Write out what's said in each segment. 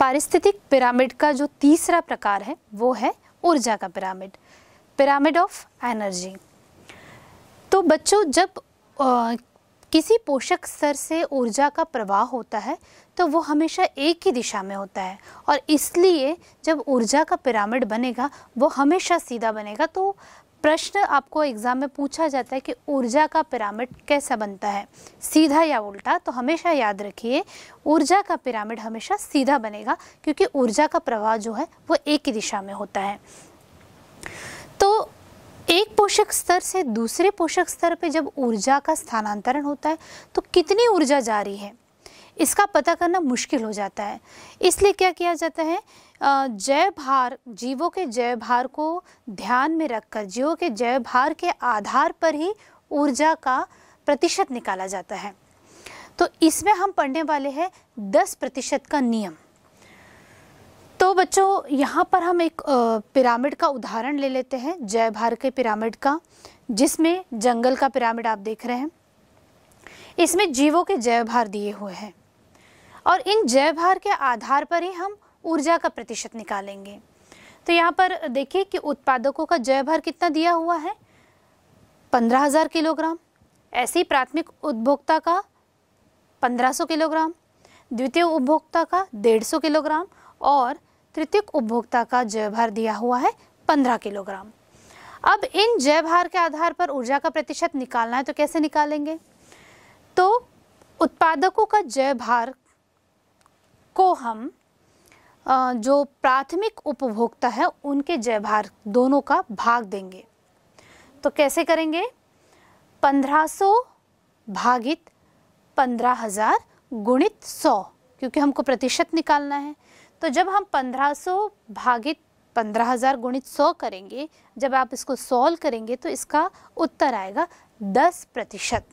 पारिस्थितिक पिरामिड का जो तीसरा प्रकार है वो है ऊर्जा का पिरामिड पिरामिड ऑफ एनर्जी तो बच्चों जब आ, किसी पोषक स्तर से ऊर्जा का प्रवाह होता है तो वो हमेशा एक ही दिशा में होता है और इसलिए जब ऊर्जा का पिरामिड बनेगा वो हमेशा सीधा बनेगा तो प्रश्न आपको एग्जाम में पूछा जाता है कि ऊर्जा का पिरामिड कैसा बनता है सीधा या उल्टा तो हमेशा याद रखिए ऊर्जा का पिरामिड हमेशा सीधा बनेगा क्योंकि ऊर्जा का प्रवाह जो है वो एक ही दिशा में होता है तो एक पोषक स्तर से दूसरे पोषक स्तर पे जब ऊर्जा का स्थानांतरण होता है तो कितनी ऊर्जा जा रही है इसका पता करना मुश्किल हो जाता है इसलिए क्या किया जाता है जय भार जीवों के जय भार को ध्यान में रखकर जीवों के जय भार के आधार पर ही ऊर्जा का प्रतिशत निकाला जाता है तो इसमें हम पढ़ने वाले हैं दस प्रतिशत का नियम तो बच्चों यहाँ पर हम एक पिरामिड का उदाहरण ले लेते हैं जय भार के पिरामिड का जिसमें जंगल का पिरामिड आप देख रहे हैं इसमें जीवों के जय भार दिए हुए हैं और इन जय भार के आधार पर ही हम ऊर्जा का प्रतिशत निकालेंगे तो यहाँ पर देखिए कि उत्पादकों का जय भार कितना दिया हुआ है पंद्रह हज़ार किलोग्राम ऐसे ही प्राथमिक उपभोक्ता का पंद्रह सौ किलोग्राम द्वितीय उपभोक्ता का डेढ़ सौ किलोग्राम और तृतीय उपभोक्ता का जय भार दिया हुआ है पंद्रह किलोग्राम अब इन जय भार के आधार पर ऊर्जा का प्रतिशत निकालना है तो कैसे निकालेंगे तो उत्पादकों का जय भार को हम जो प्राथमिक उपभोक्ता है उनके जय भार दोनों का भाग देंगे तो कैसे करेंगे 1500 भागित 15000 गुणित सौ क्योंकि हमको प्रतिशत निकालना है तो जब हम 1500 भागित 15000 गुणित सौ करेंगे जब आप इसको सॉल्व करेंगे तो इसका उत्तर आएगा 10 प्रतिशत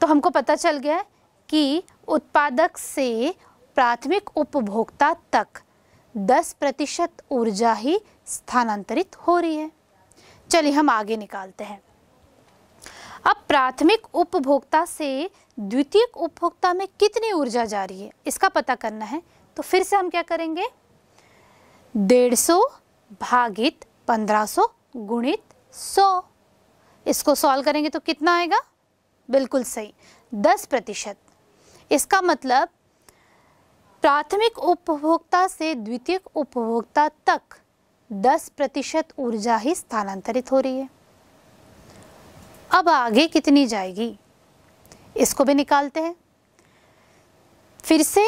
तो हमको पता चल गया कि उत्पादक से प्राथमिक उपभोक्ता तक 10 प्रतिशत ऊर्जा ही स्थानांतरित हो रही है चलिए हम आगे निकालते हैं अब प्राथमिक उपभोक्ता से द्वितीय उपभोक्ता में कितनी ऊर्जा जा रही है इसका पता करना है तो फिर से हम क्या करेंगे डेढ़ सौ भागित पंद्रह सौ गुणित सौ इसको सॉल्व करेंगे तो कितना आएगा बिल्कुल सही दस प्रतिशत इसका मतलब प्राथमिक उपभोक्ता से द्वितीयक उपभोक्ता तक 10 प्रतिशत ऊर्जा ही स्थानांतरित हो रही है अब आगे कितनी जाएगी इसको भी निकालते हैं फिर से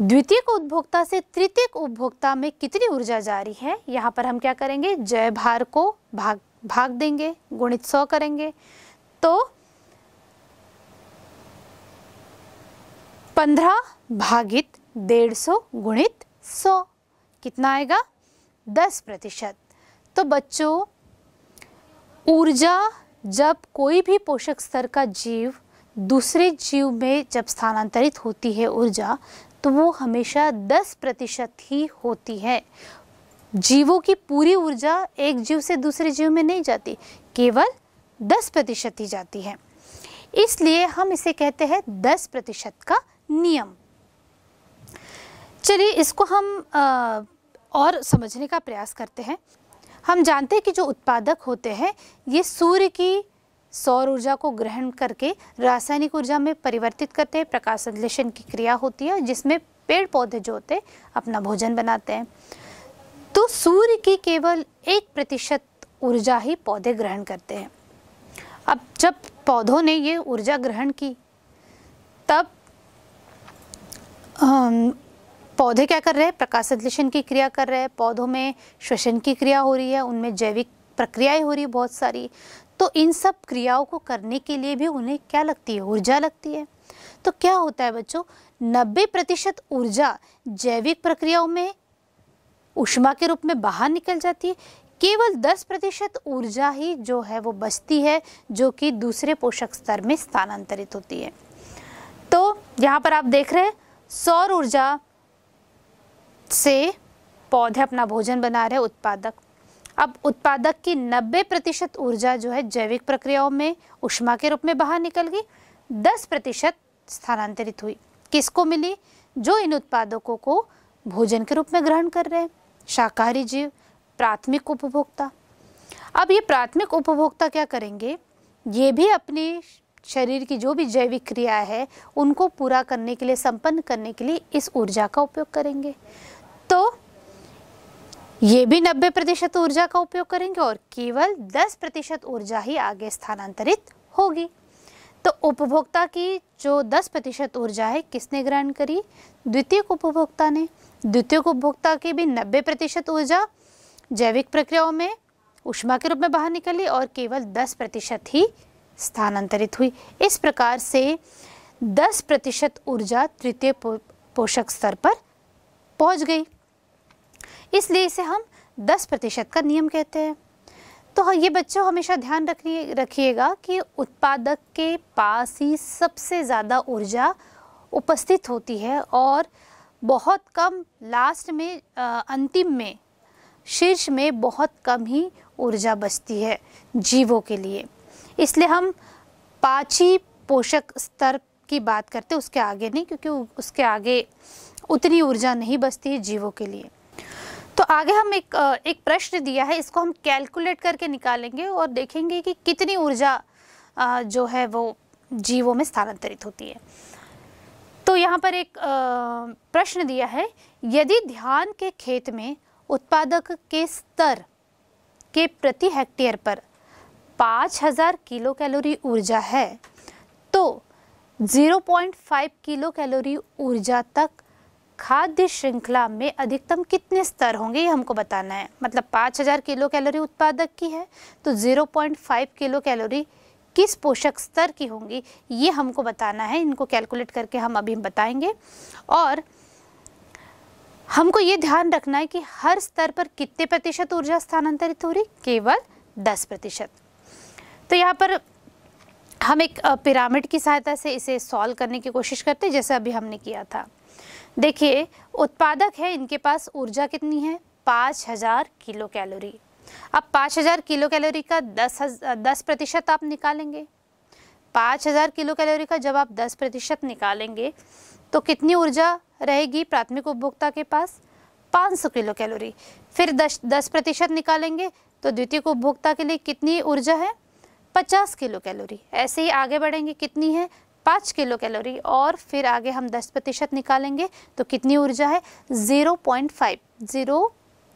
द्वितीयक उपभोक्ता से तृतीयक उपभोक्ता में कितनी ऊर्जा जा रही है यहाँ पर हम क्या करेंगे जय भार को भाग भाग देंगे गुणित सौ करेंगे तो पंद्रह भागित डेढ़ सौ गुणित सौ कितना आएगा दस प्रतिशत तो बच्चों ऊर्जा जब कोई भी पोषक स्तर का जीव दूसरे जीव में जब स्थानांतरित होती है ऊर्जा तो वो हमेशा दस प्रतिशत ही होती है जीवों की पूरी ऊर्जा एक जीव से दूसरे जीव में नहीं जाती केवल दस प्रतिशत ही जाती है इसलिए हम इसे कहते हैं दस प्रतिशत का नियम चलिए इसको हम आ, और समझने का प्रयास करते हैं हम जानते हैं कि जो उत्पादक होते हैं ये सूर्य की सौर ऊर्जा को ग्रहण करके रासायनिक ऊर्जा में परिवर्तित करते हैं प्रकाश संश्लेषण की क्रिया होती है जिसमें पेड़ पौधे जो होते हैं अपना भोजन बनाते हैं तो सूर्य की केवल एक प्रतिशत ऊर्जा ही पौधे ग्रहण करते हैं अब जब पौधों ने ये ऊर्जा ग्रहण की तब पौधे क्या कर रहे हैं प्रकाश संश्लेषण की क्रिया कर रहे हैं पौधों में श्वसन की क्रिया हो रही है उनमें जैविक प्रक्रियाएं हो रही है बहुत सारी तो इन सब क्रियाओं को करने के लिए भी उन्हें क्या लगती है ऊर्जा लगती है तो क्या होता है बच्चों 90 प्रतिशत ऊर्जा जैविक प्रक्रियाओं में उष्मा के रूप में बाहर निकल जाती है केवल 10 प्रतिशत ऊर्जा ही जो है वो बचती है जो कि दूसरे पोषक स्तर में स्थानांतरित होती है तो यहाँ पर आप देख रहे हैं सौर ऊर्जा से पौधे अपना भोजन बना रहे उत्पादक अब उत्पादक की 90 प्रतिशत ऊर्जा जो है जैविक प्रक्रियाओं में उष्मा के रूप में बाहर निकल गई 10 प्रतिशत स्थानांतरित हुई किसको मिली जो इन उत्पादकों को भोजन के रूप में ग्रहण कर रहे हैं शाकाहारी जीव प्राथमिक उपभोक्ता अब ये प्राथमिक उपभोक्ता क्या करेंगे ये भी अपनी शरीर की जो भी जैविक क्रिया है उनको पूरा करने के लिए संपन्न करने के लिए इस ऊर्जा का उपयोग करेंगे तो ये भी 90 प्रतिशत ऊर्जा का उपयोग करेंगे और केवल 10 प्रतिशत ऊर्जा ही आगे स्थानांतरित होगी तो उपभोक्ता की जो 10 प्रतिशत ऊर्जा है किसने ग्रहण करी द्वितीय उपभोक्ता ने द्वितीय उपभोक्ता की भी 90 प्रतिशत ऊर्जा जैविक प्रक्रियाओं में उष्मा के रूप में बाहर निकली और केवल 10 प्रतिशत ही स्थानांतरित हुई इस प्रकार से 10 प्रतिशत ऊर्जा तृतीय पोषक स्तर पर पहुंच गई इसलिए इसे हम 10 प्रतिशत का नियम कहते हैं तो हाँ, ये बच्चों हमेशा ध्यान रखिए रखिएगा कि उत्पादक के पास ही सबसे ज़्यादा ऊर्जा उपस्थित होती है और बहुत कम लास्ट में अंतिम में शीर्ष में बहुत कम ही ऊर्जा बचती है जीवों के लिए इसलिए हम पाची पोषक स्तर की बात करते उसके आगे नहीं क्योंकि उसके आगे उतनी ऊर्जा नहीं बचती है जीवों के लिए तो आगे हम एक एक प्रश्न दिया है इसको हम कैलकुलेट करके निकालेंगे और देखेंगे कि कितनी ऊर्जा जो है वो जीवों में स्थानांतरित होती है तो यहाँ पर एक प्रश्न दिया है यदि ध्यान के खेत में उत्पादक के स्तर के प्रति हेक्टेयर पर पाँच हज़ार किलो कैलोरी ऊर्जा है तो 0.5 किलो कैलोरी ऊर्जा तक खाद्य श्रृंखला में अधिकतम कितने स्तर होंगे ये हमको बताना है मतलब 5000 किलो कैलोरी उत्पादक की है तो 0.5 किलो कैलोरी किस पोषक स्तर की होंगी ये हमको बताना है इनको कैलकुलेट करके हम अभी बताएंगे और हमको ये ध्यान रखना है कि हर स्तर पर कितने प्रतिशत ऊर्जा स्थानांतरित हो रही केवल दस प्रतिशत तो यहाँ पर हम एक पिरामिड की सहायता से इसे सॉल्व करने की कोशिश करते हैं जैसे अभी हमने किया था देखिए उत्पादक है इनके पास ऊर्जा कितनी है पाँच हज़ार किलो कैलोरी अब पाँच हज़ार किलो कैलोरी का दस हजार दस प्रतिशत आप निकालेंगे पाँच हज़ार किलो कैलोरी का जब आप दस प्रतिशत निकालेंगे तो कितनी ऊर्जा रहेगी प्राथमिक उपभोक्ता के पास पाँच सौ किलो कैलोरी फिर दस दस प्रतिशत निकालेंगे तो द्वितीय उपभोक्ता के लिए कितनी ऊर्जा है पचास किलो कैलोरी ऐसे ही आगे बढ़ेंगे कितनी है पाँच किलो कैलोरी और फिर आगे हम दस प्रतिशत निकालेंगे तो कितनी ऊर्जा है ज़ीरो पॉइंट फाइव ज़ीरो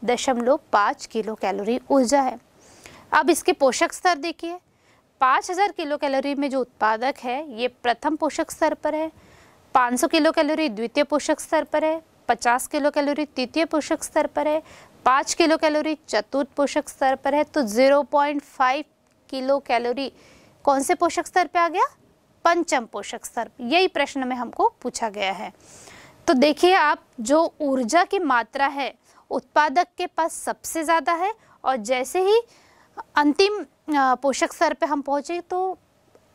दशमलव पाँच किलो कैलोरी ऊर्जा है अब इसके पोषक स्तर देखिए पाँच हज़ार किलो कैलोरी में जो उत्पादक है ये प्रथम पोषक स्तर पर है पाँच सौ किलो कैलोरी द्वितीय पोषक स्तर पर है पचास किलो कैलोरी तृतीय पोषक स्तर पर है पाँच किलो कैलोरी चतुर्थ पोषक स्तर पर है तो zero point five kilo calorie कौन से पोषक स्तर पे आ गया पंचम पोषक स्तर यही प्रश्न में हमको पूछा गया है तो देखिए आप जो ऊर्जा की मात्रा है उत्पादक के पास सबसे ज़्यादा है और जैसे ही अंतिम पोषक स्तर पे हम पहुँचे तो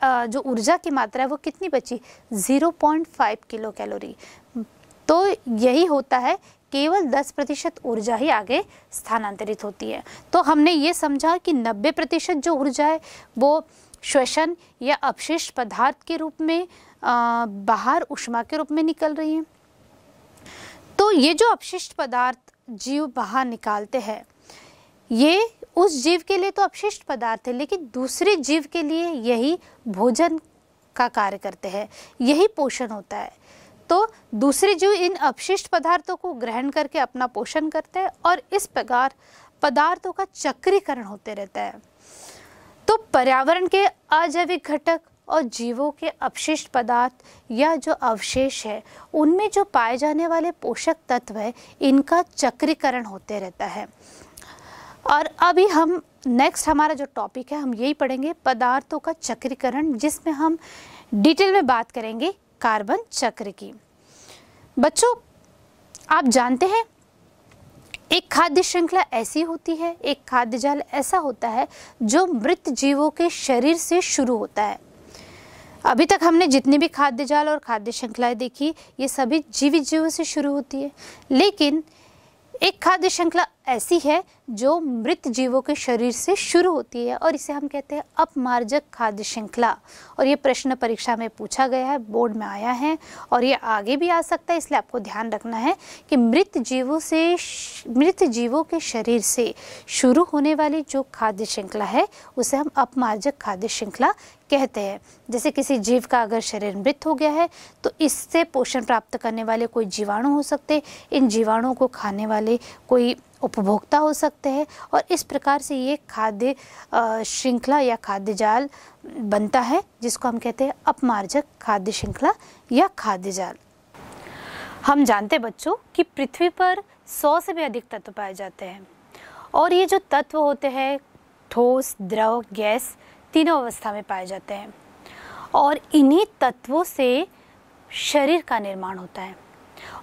जो ऊर्जा की मात्रा है वो कितनी बची 0.5 किलो कैलोरी तो यही होता है केवल 10 प्रतिशत ऊर्जा ही आगे स्थानांतरित होती है तो हमने ये समझा कि 90 प्रतिशत जो ऊर्जा है वो श्वसन या अपशिष्ट पदार्थ के रूप में आ, बाहर उष्मा के रूप में निकल रही है तो ये जो अपशिष्ट पदार्थ जीव बाहर निकालते हैं ये उस जीव के लिए तो अपशिष्ट पदार्थ है लेकिन दूसरे जीव के लिए यही भोजन का कार्य करते हैं यही पोषण होता है तो दूसरे जीव इन अपशिष्ट पदार्थों को ग्रहण करके अपना पोषण करते हैं और इस प्रकार पदार्थों का चक्रीकरण होते रहता है तो पर्यावरण के अजैविक घटक और जीवों के अपशिष्ट पदार्थ या जो अवशेष है उनमें जो पाए जाने वाले पोषक तत्व है इनका चक्रीकरण होते रहता है और अभी हम नेक्स्ट हमारा जो टॉपिक है हम यही पढ़ेंगे पदार्थों का चक्रीकरण जिसमें हम डिटेल में बात करेंगे कार्बन चक्र की बच्चों आप जानते हैं एक खाद्य श्रृंखला ऐसी होती है एक खाद्य जाल ऐसा होता है जो मृत जीवों के शरीर से शुरू होता है अभी तक हमने जितने भी खाद्य जाल और खाद्य श्रृंखलाएं देखी ये सभी जीवित जीवों से शुरू होती है लेकिन एक खाद्य श्रृंखला ऐसी है जो मृत जीवों के शरीर से शुरू होती है और इसे हम कहते हैं अपमार्जक खाद्य श्रृंखला और ये प्रश्न परीक्षा में पूछा गया है बोर्ड में आया है और ये आगे भी आ सकता है इसलिए आपको ध्यान रखना है कि मृत जीवों से मृत जीवों के शरीर से शुरू होने वाली जो खाद्य श्रृंखला है उसे हम अपमार्जक खाद्य श्रृंखला कहते हैं जैसे किसी जीव का अगर शरीर मृत हो गया है तो इससे पोषण प्राप्त करने वाले कोई जीवाणु हो सकते इन जीवाणुओं को खाने वाले कोई उपभोक्ता हो सकते हैं और इस प्रकार से ये खाद्य श्रृंखला या खाद्य जाल बनता है जिसको हम कहते हैं अपमार्जक खाद्य श्रृंखला या खाद्य जाल हम जानते बच्चों कि पृथ्वी पर सौ से भी अधिक तत्व पाए जाते हैं और ये जो तत्व होते हैं ठोस द्रव गैस तीनों अवस्था में पाए जाते हैं और इन्हीं तत्वों से शरीर का निर्माण होता है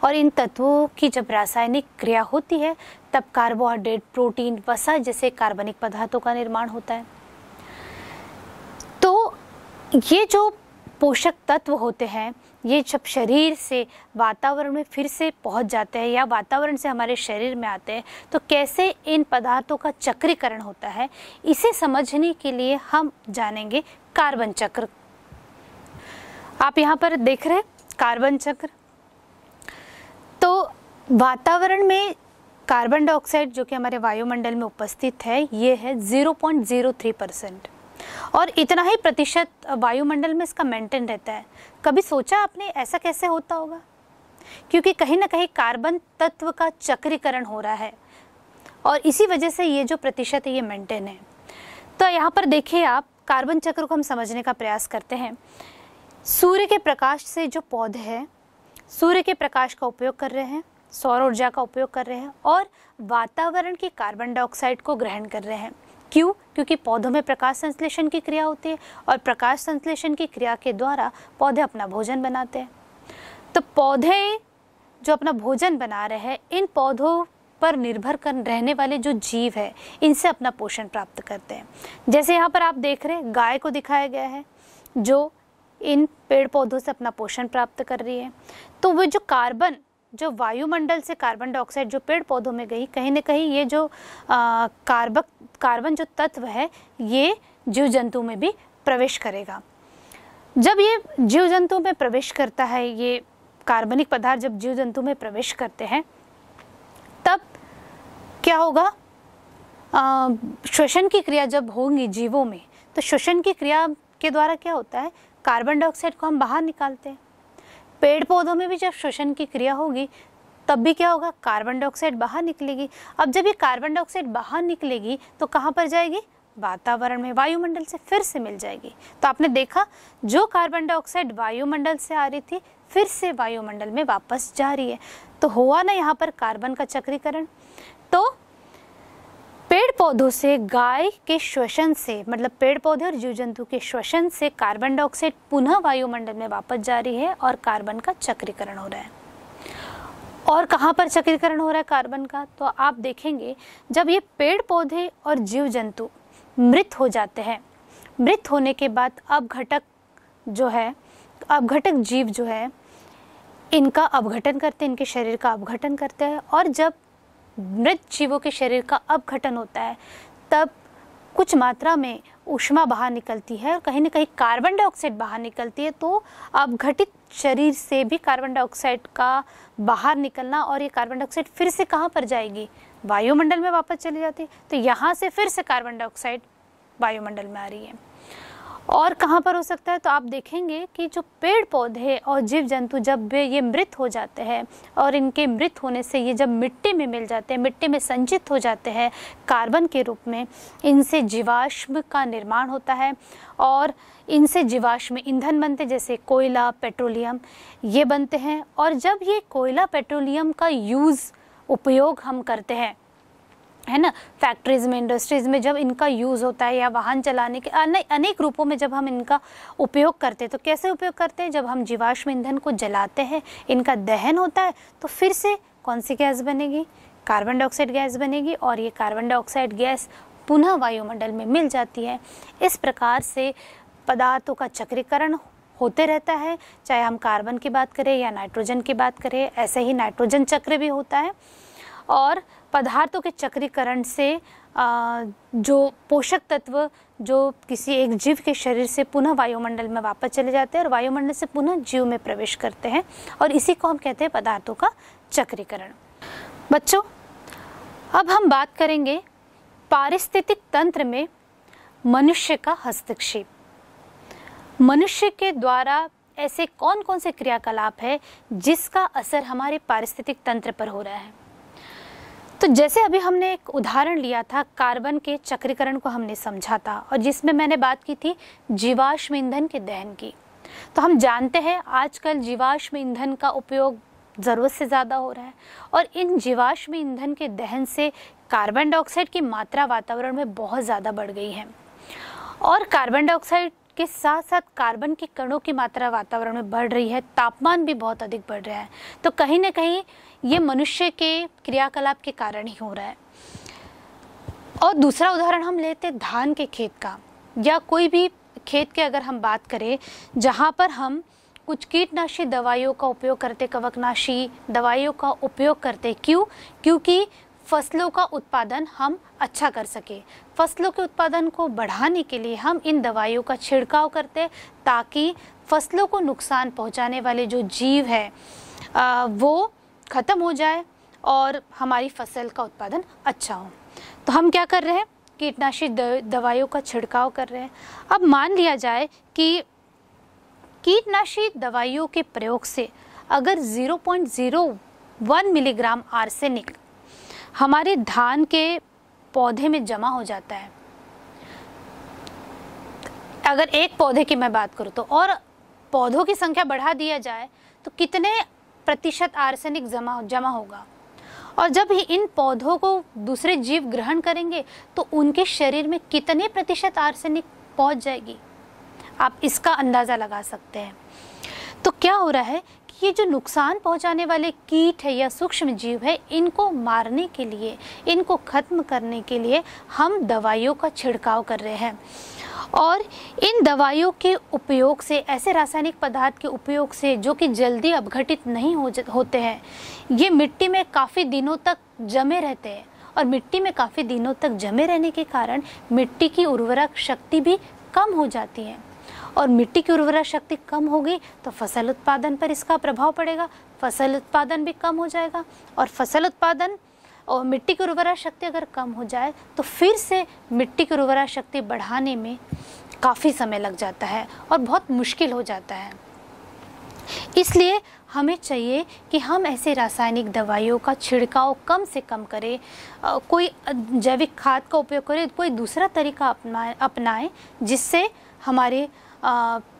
और इन तत्वों की जब रासायनिक क्रिया होती है तब कार्बोहाइड्रेट प्रोटीन वसा जैसे कार्बनिक पदार्थों का निर्माण होता है तो ये जो पोषक तत्व होते हैं ये जब शरीर से वातावरण में फिर से पहुंच जाते हैं या वातावरण से हमारे शरीर में आते हैं तो कैसे इन पदार्थों का चक्रीकरण होता है इसे समझने के लिए हम जानेंगे कार्बन चक्र आप यहाँ पर देख रहे हैं कार्बन चक्र तो वातावरण में कार्बन डाइऑक्साइड जो कि हमारे वायुमंडल में उपस्थित है ये है 0.03 परसेंट और इतना ही प्रतिशत वायुमंडल में इसका मेंटेन रहता है कभी सोचा आपने ऐसा कैसे होता होगा क्योंकि कहीं ना कहीं कार्बन तत्व का चक्रीकरण हो रहा है और इसी वजह से ये जो प्रतिशत है ये मेंटेन है तो यहाँ पर देखिए आप कार्बन चक्र को हम समझने का प्रयास करते हैं सूर्य के प्रकाश से जो पौधे हैं सूर्य के प्रकाश का उपयोग कर रहे हैं सौर ऊर्जा का उपयोग कर रहे हैं और वातावरण के कार्बन डाइऑक्साइड को ग्रहण कर रहे हैं क्यों क्योंकि पौधों में प्रकाश संश्लेषण की क्रिया होती है और प्रकाश संश्लेषण की क्रिया के द्वारा पौधे अपना भोजन बनाते हैं तो पौधे जो अपना भोजन बना रहे हैं इन पौधों पर निर्भर कर रहने वाले जो जीव है इनसे अपना पोषण प्राप्त करते हैं जैसे यहाँ पर आप देख रहे हैं गाय को दिखाया गया है जो इन पेड़ पौधों से अपना पोषण प्राप्त कर रही है तो वो जो कार्बन जो वायुमंडल से कार्बन डाइऑक्साइड जो पेड़ पौधों में गई कहीं ना कहीं ये जो कार्बक कार्बन जो तत्व है ये जीव जंतु में भी प्रवेश करेगा जब ये जीव जंतु में प्रवेश करता है ये कार्बनिक पदार्थ जब जीव जंतु में प्रवेश करते हैं तब क्या होगा श्वसन की क्रिया जब होंगी जीवों में तो श्वसन की क्रिया के द्वारा क्या होता है कार्बन डाइऑक्साइड को हम बाहर निकालते हैं पेड़ पौधों में भी जब श्वसन की क्रिया होगी तब भी क्या होगा कार्बन डाइऑक्साइड बाहर निकलेगी अब जब ये कार्बन डाइऑक्साइड बाहर निकलेगी तो कहाँ पर जाएगी वातावरण में वायुमंडल से फिर से मिल जाएगी तो आपने देखा जो कार्बन डाइऑक्साइड वायुमंडल से आ रही थी फिर से वायुमंडल में वापस जा रही है तो हुआ ना यहाँ पर कार्बन का चक्रीकरण तो पेड़ पौधों से गाय के श्वसन से मतलब पेड़ पौधे और जीव जंतु के श्वसन से कार्बन डाइऑक्साइड पुनः वायुमंडल में वापस जा रही है और कार्बन का चक्रीकरण हो रहा है और कहाँ पर चक्रीकरण हो रहा है कार्बन का तो आप देखेंगे जब ये पेड़ पौधे और जीव जंतु मृत हो जाते हैं मृत होने के बाद अपघटक जो है अपघटक जीव जो है इनका अपघटन करते हैं इनके शरीर का अपघटन करते हैं और जब मृत जीवों के शरीर का अपघटन होता है तब कुछ मात्रा में ऊष्मा बाहर निकलती है और कहीं ना कहीं कार्बन डाइऑक्साइड बाहर निकलती है तो अपघटित शरीर से भी कार्बन डाइऑक्साइड का बाहर निकलना और ये कार्बन डाइऑक्साइड फिर से कहाँ पर जाएगी वायुमंडल में वापस चली जाती है तो यहाँ से फिर से कार्बन डाइऑक्साइड वायुमंडल में आ रही है और कहाँ पर हो सकता है तो आप देखेंगे कि जो पेड़ पौधे और जीव जंतु जब ये मृत हो जाते हैं और इनके मृत होने से ये जब मिट्टी में मिल जाते हैं मिट्टी में संचित हो जाते हैं कार्बन के रूप में इनसे जीवाश्म का निर्माण होता है और इनसे जीवाश्म ईंधन बनते हैं जैसे कोयला पेट्रोलियम ये बनते हैं और जब ये कोयला पेट्रोलियम का यूज़ उपयोग हम करते हैं है ना फैक्ट्रीज़ में इंडस्ट्रीज़ में जब इनका यूज़ होता है या वाहन चलाने के अनेक रूपों में जब हम इनका उपयोग करते हैं तो कैसे उपयोग करते हैं जब हम जीवाश्म ईंधन को जलाते हैं इनका दहन होता है तो फिर से कौन सी गैस बनेगी कार्बन डाइऑक्साइड गैस बनेगी और ये कार्बन डाइऑक्साइड गैस पुनः वायुमंडल में मिल जाती है इस प्रकार से पदार्थों का चक्रीकरण होते रहता है चाहे हम कार्बन की बात करें या नाइट्रोजन की बात करें ऐसे ही नाइट्रोजन चक्र भी होता है और पदार्थों के चक्रीकरण से जो पोषक तत्व जो किसी एक जीव के शरीर से पुनः वायुमंडल में वापस चले जाते हैं और वायुमंडल से पुनः जीव में प्रवेश करते हैं और इसी को हम कहते हैं पदार्थों का चक्रीकरण बच्चों अब हम बात करेंगे पारिस्थितिक तंत्र में मनुष्य का हस्तक्षेप मनुष्य के द्वारा ऐसे कौन कौन से क्रियाकलाप है जिसका असर हमारे पारिस्थितिक तंत्र पर हो रहा है तो जैसे अभी हमने एक उदाहरण लिया था कार्बन के चक्रीकरण को हमने समझा था और जिसमें मैंने बात की थी जीवाश्म ईंधन के दहन की तो हम जानते हैं आजकल जीवाश्म ईंधन का उपयोग ज़रूरत से ज़्यादा हो रहा है और इन जीवाश्म ईंधन के दहन से कार्बन डाइऑक्साइड की मात्रा वातावरण में बहुत ज़्यादा बढ़ गई है और कार्बन डाइऑक्साइड के साथ साथ कार्बन के कणों की मात्रा वातावरण में बढ़ रही है तापमान भी बहुत अधिक बढ़ रहा है तो कहीं ना कहीं ये मनुष्य के क्रियाकलाप के कारण ही हो रहा है और दूसरा उदाहरण हम लेते धान के खेत का या कोई भी खेत के अगर हम बात करें जहाँ पर हम कुछ कीटनाशी दवाइयों का उपयोग करते कवकनाशी दवाइयों का उपयोग करते क्यों क्योंकि फसलों का उत्पादन हम अच्छा कर सके फसलों के उत्पादन को बढ़ाने के लिए हम इन दवाइयों का छिड़काव करते ताकि फसलों को नुकसान पहुंचाने वाले जो जीव है वो ख़त्म हो जाए और हमारी फसल का उत्पादन अच्छा हो तो हम क्या कर रहे हैं कीटनाशी दवाइयों का छिड़काव कर रहे हैं अब मान लिया जाए कि कीटनाशी दवाइयों के प्रयोग से अगर 0.01 मिलीग्राम आर्सेनिक हमारे धान के पौधे में जमा हो जाता है अगर एक पौधे की मैं बात करूँ तो और पौधों की संख्या बढ़ा दिया जाए तो कितने प्रतिशत आर्सेनिक जमा जमा होगा और जब ही इन पौधों को दूसरे जीव ग्रहण करेंगे तो उनके शरीर में कितने प्रतिशत आर्सेनिक पहुंच जाएगी आप इसका अंदाज़ा लगा सकते हैं तो क्या हो रहा है कि ये जो नुकसान पहुंचाने वाले कीट है या सूक्ष्म जीव है इनको मारने के लिए इनको ख़त्म करने के लिए हम दवाइयों का छिड़काव कर रहे हैं और इन दवाइयों के उपयोग से ऐसे रासायनिक पदार्थ के उपयोग से जो कि जल्दी अपघटित नहीं हो होते हैं ये मिट्टी में काफ़ी दिनों तक जमे रहते हैं और मिट्टी में काफ़ी दिनों तक जमे रहने के कारण मिट्टी की उर्वरक शक्ति भी कम हो जाती है और मिट्टी की उर्वरा शक्ति कम होगी तो फसल उत्पादन पर इसका प्रभाव पड़ेगा फसल उत्पादन भी कम हो जाएगा और फसल उत्पादन और मिट्टी की उर्वरा शक्ति अगर कम हो जाए तो फिर से मिट्टी की उर्वरा शक्ति बढ़ाने में काफ़ी समय लग जाता है और बहुत मुश्किल हो जाता है इसलिए हमें चाहिए कि हम ऐसे रासायनिक दवाइयों का छिड़काव कम से कम करें कोई जैविक खाद का उपयोग करें कोई दूसरा तरीका अपना अपनाएं जिससे हमारे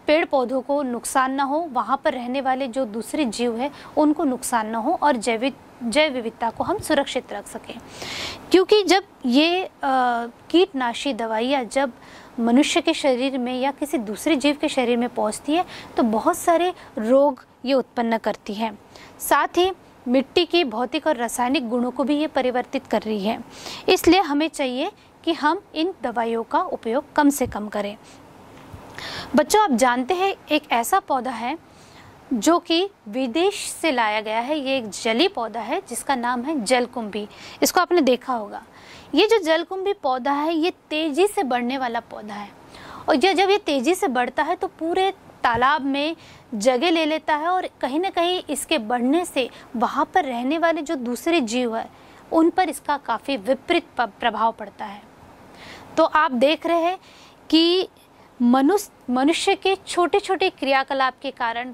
पेड़ पौधों को नुकसान ना हो वहाँ पर रहने वाले जो दूसरे जीव हैं उनको नुकसान ना हो और जैविक जैव विविधता को हम सुरक्षित रख सकें क्योंकि जब ये कीटनाशी दवाइयाँ जब मनुष्य के शरीर में या किसी दूसरे जीव के शरीर में पहुँचती है तो बहुत सारे रोग ये उत्पन्न करती है साथ ही मिट्टी की भौतिक और रासायनिक गुणों को भी ये परिवर्तित कर रही है इसलिए हमें चाहिए कि हम इन दवाइयों का उपयोग कम से कम करें बच्चों आप जानते हैं एक ऐसा पौधा है जो कि विदेश से लाया गया है ये एक जली पौधा है जिसका नाम है जलकुंभी इसको आपने देखा होगा ये जो जलकुंभी पौधा है ये तेज़ी से बढ़ने वाला पौधा है और ये जब ये तेज़ी से बढ़ता है तो पूरे तालाब में जगह ले लेता है और कहीं ना कहीं इसके बढ़ने से वहाँ पर रहने वाले जो दूसरे जीव है उन पर इसका काफ़ी विपरीत प्रभाव पड़ता है तो आप देख रहे हैं कि मनुष्य मनुष्य के छोटे छोटे क्रियाकलाप के कारण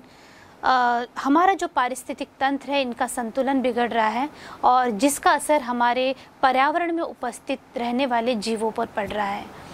आ, हमारा जो पारिस्थितिक तंत्र है इनका संतुलन बिगड़ रहा है और जिसका असर हमारे पर्यावरण में उपस्थित रहने वाले जीवों पर पड़ रहा है